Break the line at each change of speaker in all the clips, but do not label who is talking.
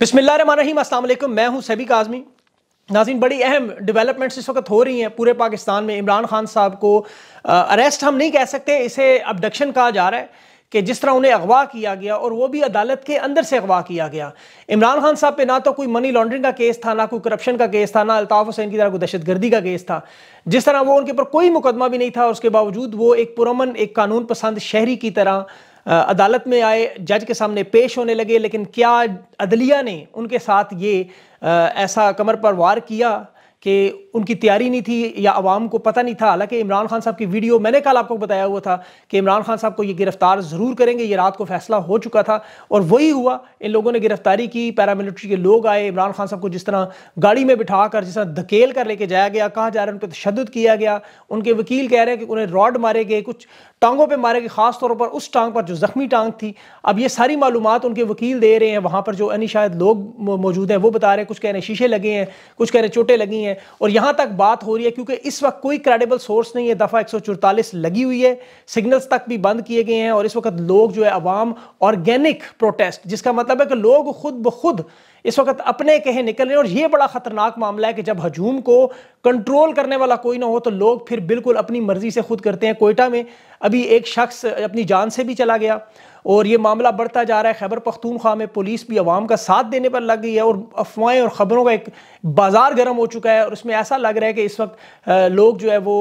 बिस्मिल्लाम मैं हूं सभी काजमी नाजिन बड़ी अहम डेवलपमेंट्स इस वक्त हो रही हैं पूरे पाकिस्तान में इमरान खान साहब को अरेस्ट हम नहीं कह सकते इसे अबडक्शन कहा जा रहा है कि जिस तरह उन्हें अगवा किया गया और वो भी अदालत के अंदर से अगवा किया गया इमरान खान साहब पे ना तो कोई मनी लॉन्ड्रिंग का केस था ना कोई करप्शन का केस था ना अल्ताफ़ हुसैन की तरह कोई दहशतगर्दी का केस था जिस तरह वो उनके ऊपर कोई मुकदमा भी नहीं था उसके बावजूद वो एक पुरमन एक कानून पसंद शहरी की तरह अदालत में आए जज के सामने पेश होने लगे लेकिन क्या अदलिया ने उनके साथ ये ऐसा कमर पर वार किया कि उनकी तैयारी नहीं थी या आवाम को पता नहीं था हालांकि इमरान खान साहब की वीडियो मैंने कल आपको बताया हुआ था कि इमरान खान साहब को ये गिरफ्तार ज़रूर करेंगे ये रात को फैसला हो चुका था और वही हुआ इन लोगों ने गिरफ्तारी की पैरामिलिट्री के लोग आए इमरान खान साहब को जिस तरह गाड़ी में बिठा कर जिस तरह धकेल कर लेके जाया गया कहा जा रहा है उन पर तशद किया गया उनके वकील कह रहे हैं कि उन्हें रॉड मारे गए कुछ टांगों पर मारे गए ख़ास तौर पर उस टांग पर जो ज़ख्मी टांग थी अब ये सारी मालूम उनके वकील दे रहे हैं वहाँ पर जो अन्य शायद लोग मौजूद हैं वो बता रहे हैं कुछ कह रहे हैं शीशे लगे हैं कुछ कह रहे हैं चोटें लगी हैं है और यहां तक बात हो रही है क्योंकि इस वक्त कोई क्रेडिबल सोर्स नहीं है दफा एक लगी हुई है सिग्नल्स तक भी बंद किए गए हैं और इस वक्त लोग जो है अवाम ऑर्गेनिक प्रोटेस्ट जिसका मतलब है कि लोग खुद ब खुद इस वक्त अपने कहे निकल रहे हैं और ये बड़ा ख़तरनाक मामला है कि जब हजूम को कंट्रोल करने वाला कोई ना हो तो लोग फिर बिल्कुल अपनी मर्ज़ी से खुद करते हैं कोयटा में अभी एक शख्स अपनी जान से भी चला गया और ये मामला बढ़ता जा रहा है खैबर पख्तूनख्वा में पुलिस भी आवाम का साथ देने पर लग गई है और अफवाहें और ख़बरों का एक बाज़ार गर्म हो चुका है और उसमें ऐसा लग रहा है कि इस वक्त लोग जो है वो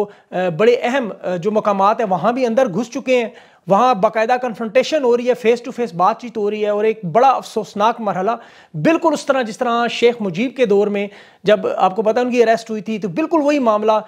बड़े अहम जो मकाम हैं वहाँ भी अंदर घुस चुके हैं वहाँ बाकायदा कन्फ्रंटेशन हो रही है फेस टू फेस बातचीत हो रही है और एक बड़ा अफसोसनाक मरहला बिल्कुल उस तरह जिस तरह शेख मुजीब के दौर में जब आपको पता है उनकी अरेस्ट हुई थी तो बिल्कुल वही मामला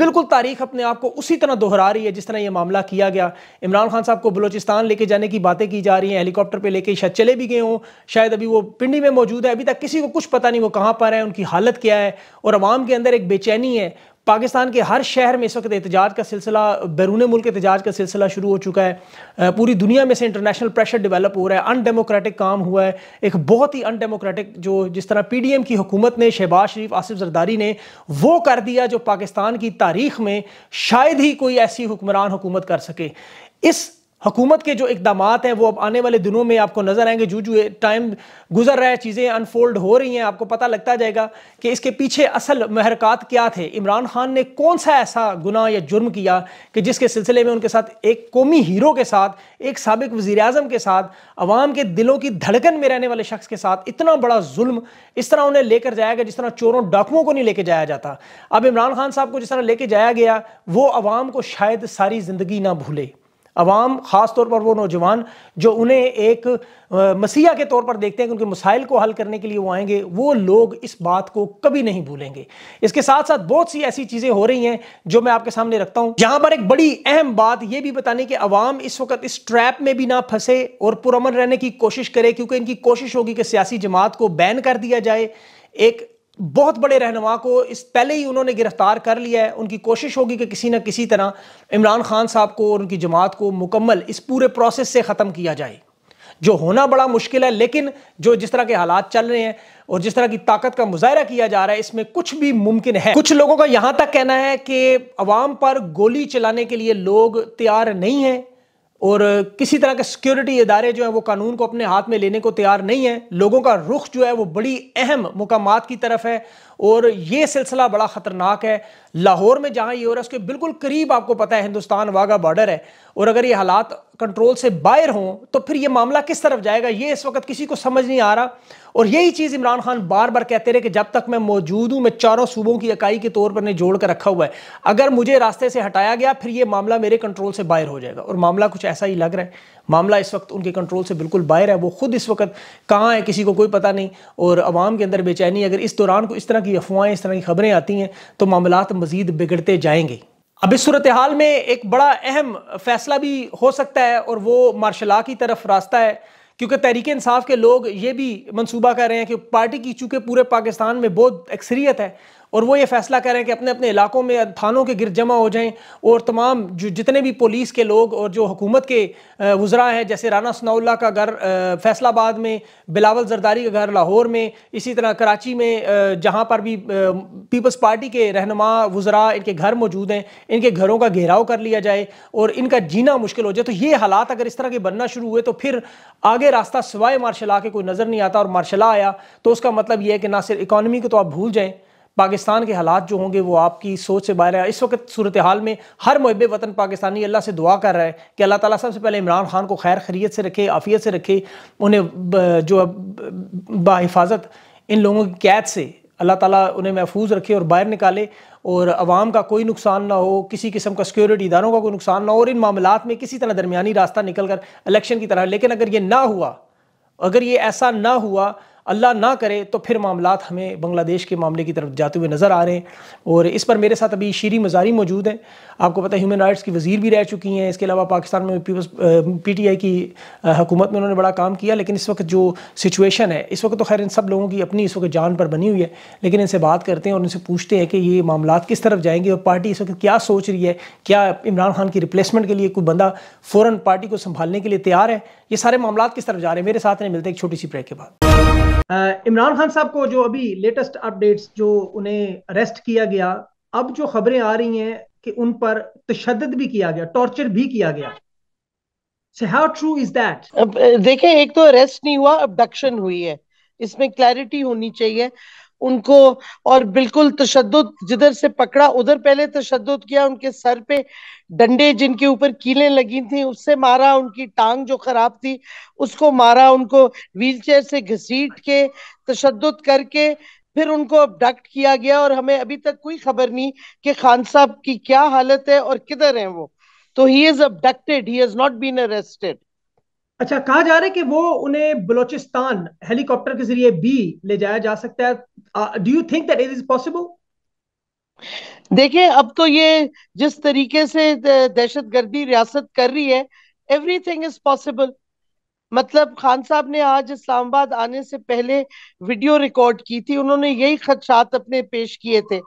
बिल्कुल तारीख अपने आप को उसी तरह दोहरा रही है जिस तरह यह मामला किया गया इमरान खान साहब को बलोचिस्तान लेके जाने की बातें की जा रही हैं हेलीकॉप्टर पे लेके शायद चले भी गए हों शायद अभी वो पिंडी में मौजूद है अभी तक किसी को कुछ पता नहीं वो कहाँ पर है उनकी हालत क्या है और आवाम के अंदर एक बेचैनी है पाकिस्तान के हर शहर में इस वक्त एहतजाज का सिलसिला बैरून मुल्क एहतजाज का सिलसिला शुरू हो चुका है पूरी दुनिया में से इंटरनेशनल प्रेशर डेवलप हो रहा है अनडेमोक्रेटिक काम हुआ है एक बहुत ही अनडेमोक्रेटिक जो जिस तरह पी डी एम की हुकूमत ने शहबाज शरीफ आसिफ जरदारी ने वो कर दिया जो पाकिस्तान की तारीख में शायद ही कोई ऐसी हुक्मरान हुकूमत कर सके इस हुकूमत के जो इकदाम हैं वो अब आने वाले दिनों में आपको नज़र आएंगे जो जो टाइम गुजर रहा है चीज़ें अनफोल्ड हो रही हैं आपको पता लगता जाएगा कि इसके पीछे असल महरकत क्या थे इमरान खान ने कौन सा ऐसा गुनाह या जुर्म किया कि जिसके सिलसिले में उनके साथ एक कौमी हीरो के साथ एक सबक वज़ी अजम के साथ अवाम के दिलों की धड़कन में रहने वाले शख्स के साथ इतना बड़ा जुल्म इस तरह उन्हें लेकर जाया गया जिस तरह चोरों डाकुओं को नहीं लेके जाया जाता अब इमरान खान साहब को जिस तरह लेके जाया गया वो अवाम को शायद सारी ज़िंदगी ना भूले अवाम ख़ास तौर पर वो नौजवान जो उन्हें एक मसीहा के तौर पर देखते हैं कि उनके मसाइल को हल करने के लिए वो आएंगे वो लोग इस बात को कभी नहीं भूलेंगे इसके साथ साथ बहुत सी ऐसी चीज़ें हो रही हैं जो मैं आपके सामने रखता हूं यहाँ पर एक बड़ी अहम बात यह भी बताने कि अवाम इस वक्त इस ट्रैप में भी ना फंसे और पुरमन रहने की कोशिश करे क्योंकि इनकी कोशिश होगी कि सियासी जमात को बैन कर दिया जाए एक बहुत बड़े रहनुमा को इस पहले ही उन्होंने गिरफ्तार कर लिया है उनकी कोशिश होगी कि किसी न किसी तरह इमरान खान साहब को और उनकी जमात को मुकम्मल इस पूरे प्रोसेस से ख़त्म किया जाए जो होना बड़ा मुश्किल है लेकिन जो जिस तरह के हालात चल रहे हैं और जिस तरह की ताकत का मुजाहरा किया जा रहा है इसमें कुछ भी मुमकिन है कुछ लोगों का यहाँ तक कहना है कि अवाम पर गोली चलाने के लिए लोग तैयार नहीं हैं और किसी तरह के सिक्योरिटी इदारे जो हैं वो कानून को अपने हाथ में लेने को तैयार नहीं है लोगों का रुख जो है वो बड़ी अहम मुकाम की तरफ है और ये सिलसिला बड़ा ख़तरनाक है लाहौर में जहाँ ये हो रहा है उसके बिल्कुल करीब आपको पता है हिंदुस्तान वाघा बॉर्डर है और अगर ये हालात कंट्रोल से बाहर हों तो फिर ये मामला किस तरफ जाएगा ये इस वक्त किसी को समझ नहीं आ रहा और यही चीज़ इमरान खान बार बार कहते रहे कि जब तक मैं मौजूद हूँ मैं चारों सूबों की इकाई के तौर पर ने जोड़ कर रखा हुआ है अगर मुझे रास्ते से हटाया गया फिर ये मामला मेरे कंट्रोल से बाहर हो जाएगा और मामला कुछ ऐसा ही लग रहा है मामला इस वक्त उनके कंट्रोल से बिल्कुल बाहर है वो खुद इस वक्त कहाँ है किसी को कोई पता नहीं और आवाम के अंदर बेचैनी अगर इस दौरान को इस तरह की की अफवाहें इस तरह की खबरें आती हैं तो मामला मजीद बिगड़ते जाएंगे अब इस सूरत हाल में एक बड़ा अहम फैसला भी हो सकता है और वो मार्शला की तरफ रास्ता है क्योंकि तहरीक इंसाफ के लोग ये भी मनसूबा कर रहे हैं कि पार्टी की चूँकि पूरे पाकिस्तान में बहुत अक्सरियत है और वो ये फैसला करें कि अपने अपने इलाकों में थानों के गिर जमा हो जाएं और तमाम जो जितने भी पुलिस के लोग और जो हुकूमत के वज़रा हैं जैसे राना सनाउल्ला का घर फैसलाबाद में बिलावल जरदारी का घर लाहौर में इसी तरह कराची में जहाँ पर भी पीपल्स पार्टी के रहनमा वज़रा इनके घर मौजूद हैं इनके घरों का घेराव कर लिया जाए और इनका जीना मुश्किल हो जाए तो ये हालात अगर इस तरह के बनना शुरू हुए तो फिर आगे रास्ता सिवाए मार्शल के कोई नज़र नहीं आता और मार्शल आया तो उसका मतलब यह है कि ना सिर्फ इकानमी को तो आप भूल जाएँ पाकिस्तान के हालात जो होंगे वो आपकी सोच से बाहर है इस वक्त सूरत हाल में हर मुहब वतन पाकिस्तानी अल्लाह से दुआ कर रहा है कि अल्लाह ताला सबसे पहले इमरान खान को खैर खरीत से रखे आफियत से रखे उन्हें जो बाहिफाजत इन लोगों की कैद से अल्लाह ताला उन्हें महफूज रखे और बाहर निकाले और आवाम का कोई नुकसान ना हो किसी किस्म का सिक्योरिटी इदारों का कोई नुकसान ना हो और इन मामला में किसी तरह दरमिया रास्ता निकल कर इलेक्शन की तरह लेकिन अगर ये ना हुआ अगर ये ऐसा ना हुआ अल्लाह ना करे तो फिर मामला हमें बांग्लादेश के मामले की तरफ जाते हुए नज़र आ रहे हैं और इस पर मेरे साथ अभी शीरी मजारी मौजूद हैं आपको पता है ह्यूमन राइट्स की वजीर भी रह चुकी हैं इसके अलावा पाकिस्तान में पीपल्स पी टी आई की हुकूमत में उन्होंने बड़ा काम किया लेकिन इस वक्त जो सिचुएशन है इस वक्त तो खैर इन सब लोगों की अपनी इस वक्त जान पर बनी हुई है लेकिन इनसे बात करते हैं और इनसे पूछते हैं कि ये मामला किस तरफ जाएंगे और पार्टी इस वक्त क्या सोच रही है क्या इमरान खान की रिप्लेसमेंट के लिए कोई बंदा फ़ौर पार्टी को संभालने के लिए तैयार है ये सारे मामला किस तरफ जा रहे हैं मेरे साथ नहीं मिलते एक छोटी सी ब्रेक के बाद इमरान खान साहब को जो अभी लेटेस्ट अपडेट्स जो उन्हें अरेस्ट किया गया अब जो खबरें आ रही हैं कि उन पर तशद भी किया गया टॉर्चर भी
किया गया So how true is that? देखे एक तो अरेस्ट नहीं हुआ अबडक्शन हुई है इसमें क्लैरिटी होनी चाहिए उनको और बिल्कुल तशद जिधर से पकड़ा उधर पहले तशद किया उनके सर पे डंडे जिनके ऊपर कीले लगी थी उससे मारा उनकी टांग जो खराब थी उसको मारा उनको व्हीलचेयर से घसीट के तशद करके फिर उनको अबडक्ट किया गया और हमें अभी तक कोई खबर नहीं कि खान साहब की क्या हालत है और किधर है वो तो he is abducted he is not been arrested अच्छा कहा जा रहा है कि वो उन्हें बलोचिस्तान
हेलीकॉप्टर के जरिए भी ले जाया जा सकता है do you think that it is possible
देखिए अब तो ये जिस तरीके से दहशत गर्दी रियासत कर रही है एवरीथिंग इज पॉसिबल मतलब खान साहब ने आज इस्लामाबाद आने से पहले वीडियो रिकॉर्ड की थी उन्होंने यही खदशात अपने पेश किए थे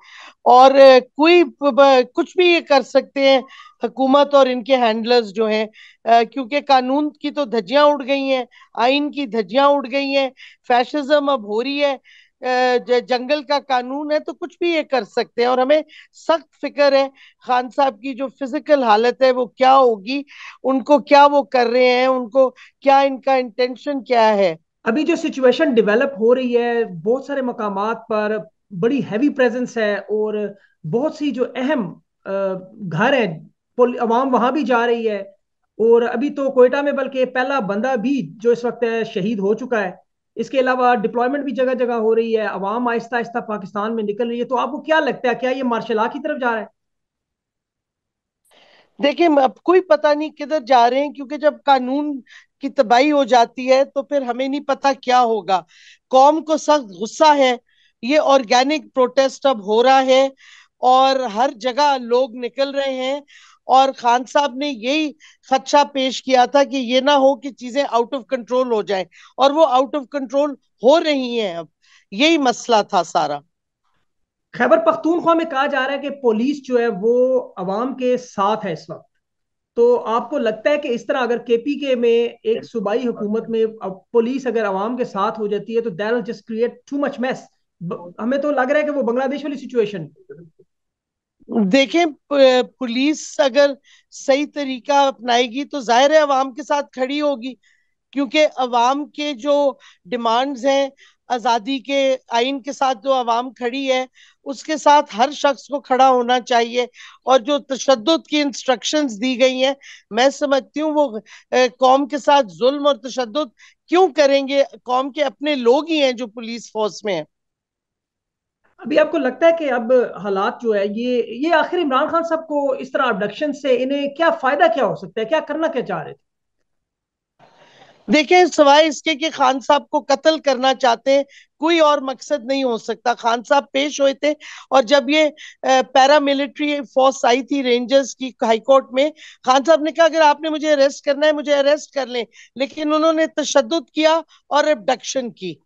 और कोई कुछ भी ये कर सकते हैं हुकूमत और इनके हैंडलर्स जो हैं क्योंकि कानून की तो धज्जियां उड़ गई हैं आइन की धज्जियां उड़ गई हैं फैशिज्म अब हो रही है जंगल का कानून है तो कुछ भी ये कर सकते हैं और हमें सख्त फिक्र है खान साहब की जो फिजिकल हालत है वो क्या होगी उनको क्या वो कर रहे हैं उनको क्या इनका इंटेंशन क्या है अभी
जो सिचुएशन डेवलप हो रही है बहुत सारे मकाम पर बड़ी हैवी प्रेजेंस है और बहुत सी जो अहम घर है अवाम वहां भी जा रही है और अभी तो कोयटा में बल्कि पहला बंदा भी जो इस वक्त है शहीद हो चुका है इसके अलावा डिप्लॉयमेंट भी जगह जगह हो रही है अवाम आहिस्ता आहिस्ता पाकिस्तान में निकल रही है तो आपको क्या लगता है क्या ये मार्शल की तरफ जा रहा है
देखिए अब कोई पता नहीं किधर जा रहे हैं क्योंकि जब कानून की तबाही हो जाती है तो फिर हमें नहीं पता क्या होगा कौम को सख्त गुस्सा है ये ऑर्गेनिक प्रोटेस्ट अब हो रहा है और हर जगह लोग निकल रहे हैं और खान साहब ने यही खदशा पेश किया था कि ये ना हो कि चीजें आउट ऑफ कंट्रोल हो जाए और वो आउट ऑफ कंट्रोल हो रही हैं अब यही मसला था सारा खैबर पख्तूनख्वा में कहा जा रहा है कि पुलिस जो है वो अवाम के साथ है इस वक्त तो
आपको लगता है कि इस तरह अगर केपी के में एक सूबाई हुकूमत में पुलिस अगर आवाम के साथ हो जाती है तो that just create too much mess हमें तो लग रहा है कि वो बांग्लादेश वाली सिचुएशन
देखें पुलिस अगर सही तरीका अपनाएगी तो जाहिर है अवाम के साथ खड़ी होगी क्योंकि अवाम के जो डिमांड्स हैं आज़ादी के आइन के साथ जो अवाम खड़ी है उसके साथ हर शख्स को खड़ा होना चाहिए और जो तशद की इंस्ट्रक्शंस दी गई हैं मैं समझती हूँ वो कौम के साथ जुल्म और तशद क्यों करेंगे कौम के अपने लोग ही हैं जो पुलिस फोर्स में हैं अभी आपको लगता है कि अब
हालात जो है ये ये आखिर इमरान खान साहब को इस तरह अबडक्शन से इन्हें क्या फायदा क्या हो
सकता है क्या करना क्या चाह रहे थे देखिये सिवाय इसके कि खान साहब को कत्ल करना चाहते हैं कोई और मकसद नहीं हो सकता खान साहब पेश हुए थे और जब ये पैरामिलिट्री फोर्स आई थी रेंजर्स की हाईकोर्ट में खान साहब ने कहा अगर आपने मुझे अरेस्ट करना है मुझे अरेस्ट कर लें लेकिन उन्होंने तशद किया और एबडक्शन की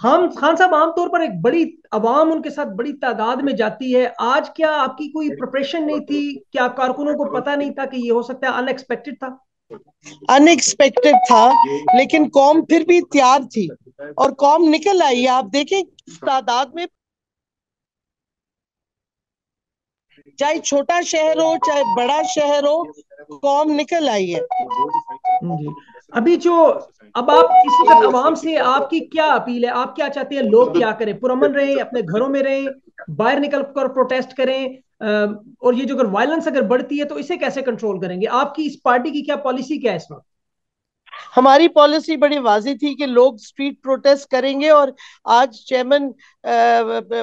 हम खान साहब आमतौर पर एक बड़ी आवाम उनके साथ बड़ी
तादाद में जाती है आज क्या आपकी कोई प्रिपरेशन नहीं थी क्या कारकुनों को पता नहीं था कि ये हो सकता है अनएक्सपेक्टेड था
अनएक्सपेक्टेड था लेकिन कौम फिर भी तैयार थी और कौम निकल आई आप देखें तादाद में चाहे छोटा शहर हो चाहे बड़ा शहर हो कौम निकल आई है अभी जो अब आप इस वक्त आवाम से आपकी
क्या अपील है आप क्या चाहते हैं लोग क्या करें पुरमन रहें अपने घरों में रहें बाहर निकल कर प्रोटेस्ट करें और ये जो अगर वायलेंस अगर बढ़ती है तो इसे कैसे कंट्रोल करेंगे
आपकी इस पार्टी की क्या पॉलिसी क्या है इस वक्त हमारी पॉलिसी बड़ी वाजी थी कि लोग स्ट्रीट प्रोटेस्ट करेंगे और आज chairman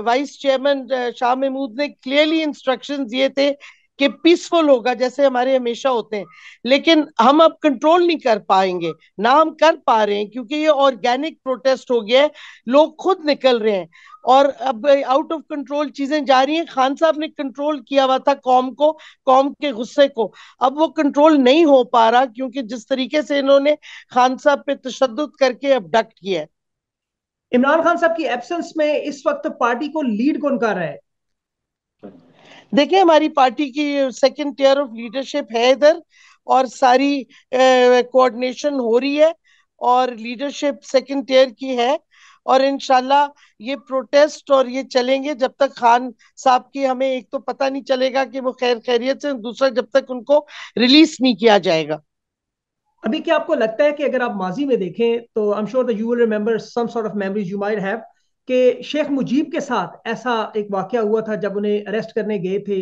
vice chairman Shah Mahmood ने क्लियरली इंस्ट्रक्शंस दिए थे कि पीसफुल होगा जैसे हमारे हमेशा होते हैं लेकिन हम अब कंट्रोल नहीं कर पाएंगे ना हम कर पा रहे हैं क्योंकि ये ऑर्गेनिक प्रोटेस्ट हो गया है लोग खुद निकल रहे हैं और अब आउट ऑफ कंट्रोल चीजें जा रही हैं खान साहब ने कंट्रोल किया हुआ था कौम को कौम के गुस्से को अब वो कंट्रोल नहीं हो पा रहा क्योंकि जिस तरीके से इन्होंने खान साहब पे तशद करके अबडक्ट किया है इमरान खान साहब की एब्सेंस में इस वक्त पार्टी को लीड कौन कर रहा है देखिए हमारी पार्टी की सेकंड टीयर ऑफ लीडरशिप है इधर और सारी कोऑर्डिनेशन हो रही है और लीडरशिप सेकंड टीयर की है और इनशाला ये प्रोटेस्ट और ये चलेंगे जब तक खान साहब की हमें एक तो पता नहीं चलेगा कि वो खैर खैरियत से दूसरा जब तक उनको रिलीज नहीं किया जाएगा अभी क्या आपको लगता है कि अगर आप माजी में देखें तो I am sure
that you will remember some sort of memories you might have कि शेख मुजीब के साथ ऐसा एक वाक़ हुआ था जब उन्हें अरेस्ट करने गए थे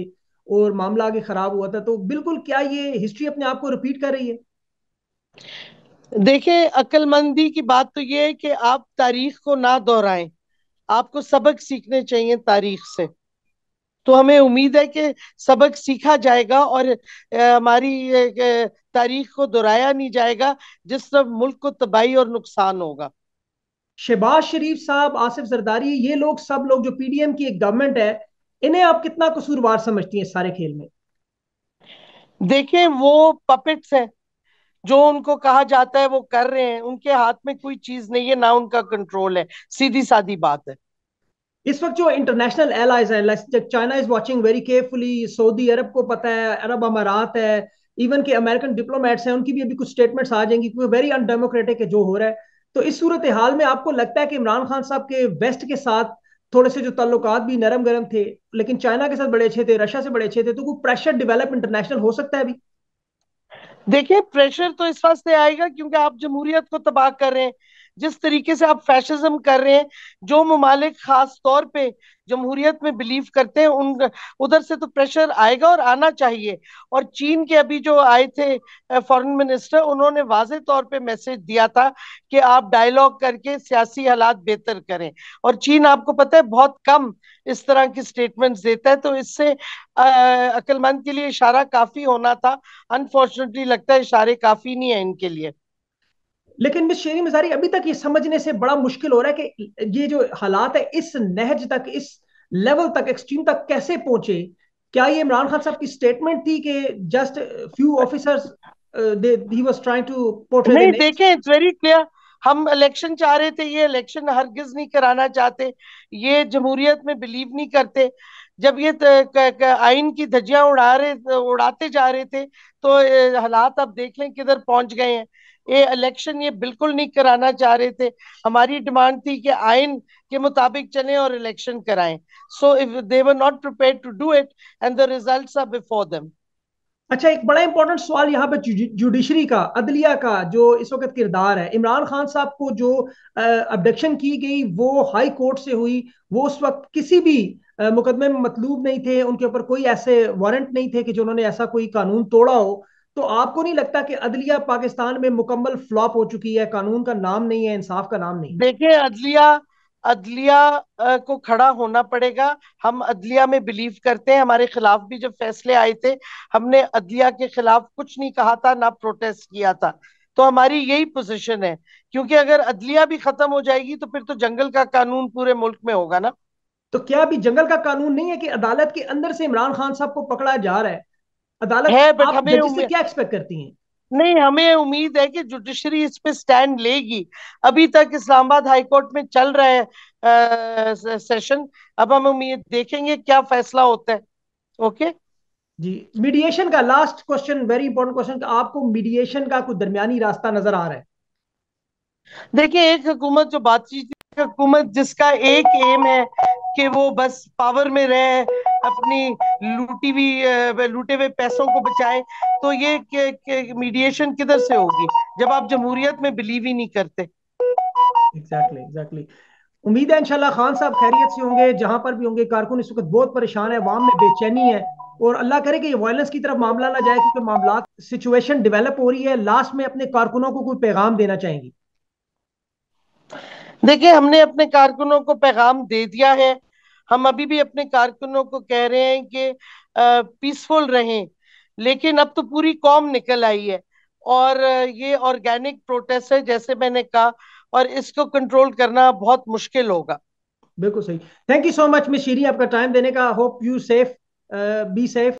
और मामला आगे ख़राब हुआ था तो बिल्कुल क्या ये
हिस्ट्री अपने आप को रिपीट कर रही है देखिए अक्लमंदी की बात तो ये है कि आप तारीख को ना दोहराएं आपको सबक सीखने चाहिए तारीख से तो हमें उम्मीद है कि सबक सीखा जाएगा और हमारी तारीख को दोहराया नहीं जाएगा जिस तरफ मुल्क को तबाही और नुकसान होगा शहबाज शरीफ साहब आसिफ जरदारी ये लोग सब लोग जो पीडीएम की एक गवर्नमेंट है इन्हें आप कितना कसूरवार समझती हैं सारे खेल में देखिए वो पपेट्स है जो उनको कहा जाता है वो कर रहे हैं उनके हाथ में कोई चीज नहीं है ना उनका कंट्रोल है सीधी सादी बात है इस वक्त जो इंटरनेशनल एलाइज
है China is watching very carefully Saudi Arab को पता है अरब अमारात है इवन के अमेरिकन डिप्लोमेट्स हैं उनकी भी अभी कुछ स्टेटमेंट्स आ जाएंगी क्योंकि वेरी अनडेमोक्रेटिक है जो हो रहा है तो इस सूरत हाल में आपको लगता है कि इमरान खान साहब के वेस्ट के साथ थोड़े से जो ताल्लुक भी नरम गरम थे लेकिन चाइना के साथ बड़े अच्छे थे रशिया से बड़े अच्छे थे तो कोई प्रेशर डेवलप इंटरनेशनल हो सकता है अभी
देखिए प्रेशर तो इस वास्ते आएगा क्योंकि आप जमहूरियत को तबाह कर रहे हैं जिस तरीके से आप फैशिज्म कर रहे हैं जो ममालिक खास तौर पे जमहूरियत में बिलीव करते हैं उन उधर से तो प्रेशर आएगा और आना चाहिए और चीन के अभी जो आए थे फॉरेन मिनिस्टर उन्होंने वाज तौर पे मैसेज दिया था कि आप डायलॉग करके सियासी हालात बेहतर करें और चीन आपको पता है बहुत कम इस तरह की स्टेटमेंट्स देता है तो इससे अक्लमंद के लिए इशारा काफी होना था अनफॉर्चुनेटली लगता है इशारे काफी नहीं है इनके लिए लेकिन मिस शेरी मजारी अभी तक ये
समझने से बड़ा मुश्किल हो रहा है कि ये जो हालात है इस नहज तक इस लेवल तक एक्सट्रीम तक कैसे पहुंचे क्या ये इमरान खान साहब की स्टेटमेंट थी कि जस्ट फ्यू
ऑफिसर्स ही इट्स वेरी क्लियर हम इलेक्शन चाह रहे थे ये इलेक्शन हरगिज नहीं कराना चाहते ये जमहूरियत में बिलीव नहीं करते जब ये आइन की धज्जियां उड़ा रहे उड़ाते जा रहे थे तो हालात अब देख लें किधर पहुंच गए हैं ये इलेक्शन ये बिल्कुल नहीं कराना चाह रहे थे हमारी डिमांड थी कि आइन के मुताबिक चलें और इलेक्शन कराएं so if they were not prepare to do it and the results are before them अच्छा एक बड़ा इंपॉर्टेंट
सवाल यहाँ पे जुडिशरी का अदलिया का जो इस वक्त किरदार है इमरान खान साहब को जो अबडक्शन की गई वो हाई कोर्ट से हुई वो उस वक्त किसी भी मुकदमे में मतलूब नहीं थे उनके ऊपर कोई ऐसे वारंट नहीं थे कि जो उन्होंने ऐसा कोई कानून तोड़ा हो तो आपको नहीं लगता कि अदलिया पाकिस्तान में मुकम्मल फ्लॉप हो चुकी है कानून का नाम नहीं है इंसाफ
का नाम नहीं देखिए अदलिया अदलिया को खड़ा होना पड़ेगा हम अदलिया में बिलीव करते हैं हमारे खिलाफ भी जब फैसले आए थे हमने अदलिया के खिलाफ कुछ नहीं कहा था ना प्रोटेस्ट किया था तो हमारी यही पोजीशन है क्योंकि अगर अदलिया भी खत्म हो जाएगी तो फिर तो जंगल का कानून पूरे मुल्क में होगा ना तो क्या अभी जंगल का कानून नहीं है कि अदालत के अंदर से इमरान खान साहब को पकड़ा जा रहा है अदालत है बट हमें से क्या एक्सपेक्ट करती हैं नहीं हमें उम्मीद है कि जुडिशरी इस पे स्टैंड लेगी अभी तक इस्लामाबाद हाईकोर्ट में चल रहा है आ, सेशन अब हम उम्मीद देखेंगे क्या फैसला होता है ओके जी मीडिएशन का last question very important question आपको मीडिएशन का कोई दरमियानी रास्ता नजर आ रहा है देखिए एक हुकूमत जो बातचीत हुकूमत जिसका एक एम है कि वो बस पावर में रहे अपनी लूटी हुई लूटे हुए पैसों को बचाए तो ये के, के, मीडिएशन किधर से होगी जब आप जमहूरियत में बिलीव ही नहीं करते
एग्जैक्टली एग्जैक्टली
उम्मीद है इंशाल्लाह खान साहब खैरियत से होंगे जहां पर भी होंगे कारकुन इस वक्त
बहुत परेशान है वाम में बेचैनी है और अल्लाह करे कि ये वायलेंस की तरफ मामला ना जाए क्योंकि मामला सिचुएशन डेवलप हो रही है लास्ट में अपने कारकुनों को कोई पैगाम देना चाहेंगी
देखिए हमने अपने कारकुनों को पैगाम दे दिया है हम अभी भी अपने कारकुनों को कह रहे हैं कि पीसफुल रहें लेकिन अब तो पूरी कॉम निकल आई है और ये ऑर्गेनिक प्रोटेस्ट है जैसे मैंने कहा और इसको कंट्रोल करना बहुत मुश्किल होगा बिल्कुल सही thank you so much miss Sheeri आपका टाइम देने
का hope you safe be safe